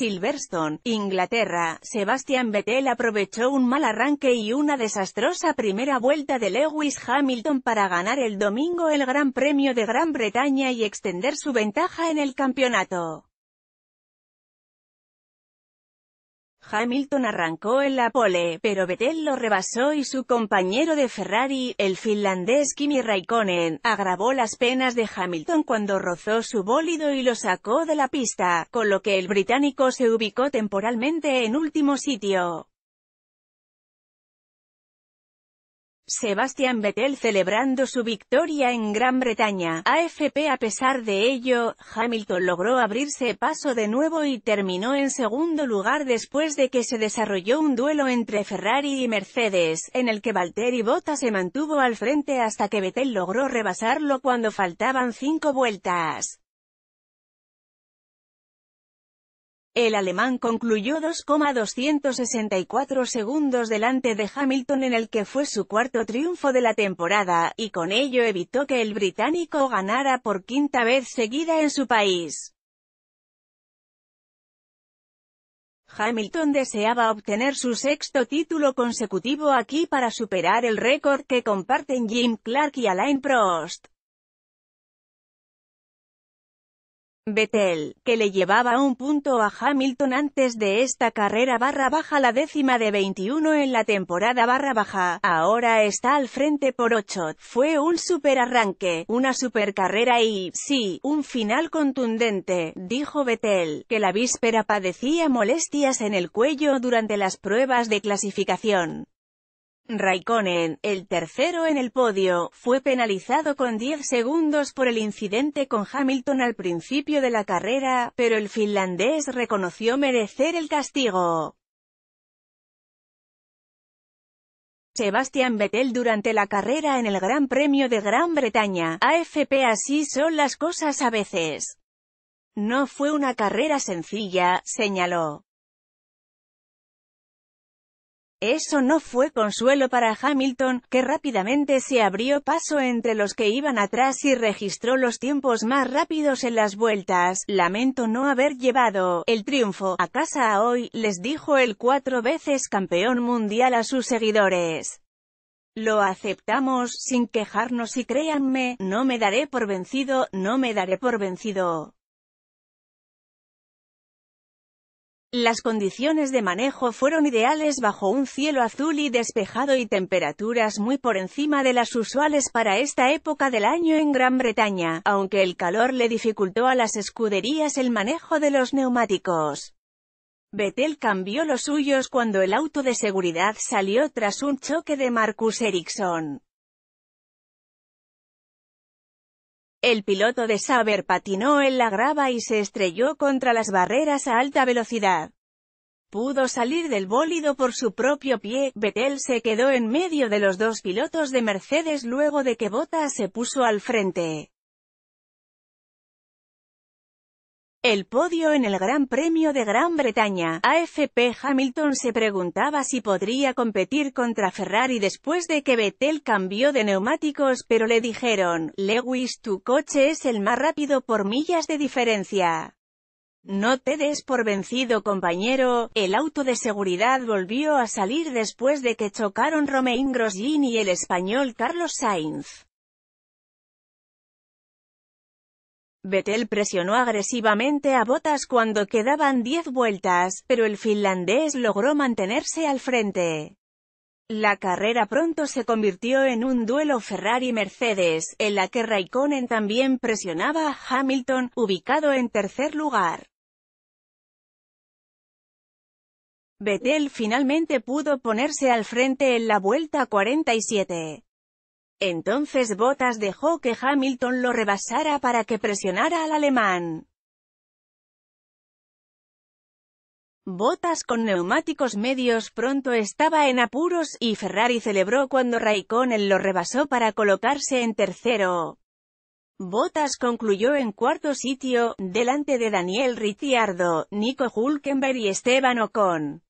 Silverstone, Inglaterra, Sebastian Vettel aprovechó un mal arranque y una desastrosa primera vuelta de Lewis Hamilton para ganar el domingo el Gran Premio de Gran Bretaña y extender su ventaja en el campeonato. Hamilton arrancó en la pole, pero Vettel lo rebasó y su compañero de Ferrari, el finlandés Kimi Raikkonen, agravó las penas de Hamilton cuando rozó su bólido y lo sacó de la pista, con lo que el británico se ubicó temporalmente en último sitio. Sebastian Vettel celebrando su victoria en Gran Bretaña. AFP A pesar de ello, Hamilton logró abrirse paso de nuevo y terminó en segundo lugar después de que se desarrolló un duelo entre Ferrari y Mercedes, en el que Valtteri Bottas se mantuvo al frente hasta que Vettel logró rebasarlo cuando faltaban cinco vueltas. El alemán concluyó 2,264 segundos delante de Hamilton en el que fue su cuarto triunfo de la temporada, y con ello evitó que el británico ganara por quinta vez seguida en su país. Hamilton deseaba obtener su sexto título consecutivo aquí para superar el récord que comparten Jim Clark y Alain Prost. Vettel, que le llevaba un punto a Hamilton antes de esta carrera barra baja la décima de 21 en la temporada barra baja, ahora está al frente por 8. Fue un superarranque, arranque, una supercarrera y, sí, un final contundente, dijo Vettel, que la víspera padecía molestias en el cuello durante las pruebas de clasificación. Raikkonen, el tercero en el podio, fue penalizado con 10 segundos por el incidente con Hamilton al principio de la carrera, pero el finlandés reconoció merecer el castigo. Sebastian Vettel durante la carrera en el Gran Premio de Gran Bretaña, AFP así son las cosas a veces. No fue una carrera sencilla, señaló. Eso no fue consuelo para Hamilton, que rápidamente se abrió paso entre los que iban atrás y registró los tiempos más rápidos en las vueltas. Lamento no haber llevado el triunfo a casa hoy, les dijo el cuatro veces campeón mundial a sus seguidores. Lo aceptamos, sin quejarnos y créanme, no me daré por vencido, no me daré por vencido. Las condiciones de manejo fueron ideales bajo un cielo azul y despejado y temperaturas muy por encima de las usuales para esta época del año en Gran Bretaña, aunque el calor le dificultó a las escuderías el manejo de los neumáticos. Vettel cambió los suyos cuando el auto de seguridad salió tras un choque de Marcus Ericsson. El piloto de Saber patinó en la grava y se estrelló contra las barreras a alta velocidad. Pudo salir del bólido por su propio pie, Vettel se quedó en medio de los dos pilotos de Mercedes luego de que Bottas se puso al frente. El podio en el Gran Premio de Gran Bretaña, AFP Hamilton se preguntaba si podría competir contra Ferrari después de que Vettel cambió de neumáticos pero le dijeron, Lewis tu coche es el más rápido por millas de diferencia. No te des por vencido compañero, el auto de seguridad volvió a salir después de que chocaron Romain Grosjean y el español Carlos Sainz. Vettel presionó agresivamente a Bottas cuando quedaban 10 vueltas, pero el finlandés logró mantenerse al frente. La carrera pronto se convirtió en un duelo Ferrari-Mercedes, en la que Raikkonen también presionaba a Hamilton, ubicado en tercer lugar. Vettel finalmente pudo ponerse al frente en la vuelta 47. Entonces Bottas dejó que Hamilton lo rebasara para que presionara al alemán. Botas con neumáticos medios pronto estaba en apuros, y Ferrari celebró cuando Raikkonen lo rebasó para colocarse en tercero. Botas concluyó en cuarto sitio, delante de Daniel Ricciardo, Nico Hulkenberg y Esteban Ocon.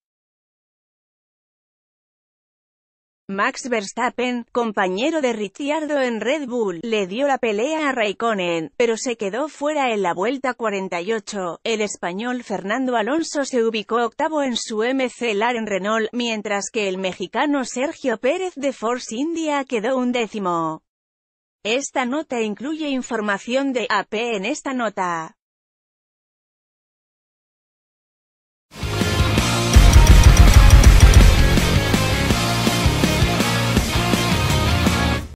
Max Verstappen, compañero de Ricciardo en Red Bull, le dio la pelea a Raikkonen, pero se quedó fuera en la vuelta 48. El español Fernando Alonso se ubicó octavo en su MC en Renault, mientras que el mexicano Sergio Pérez de Force India quedó un décimo. Esta nota incluye información de AP e en esta nota.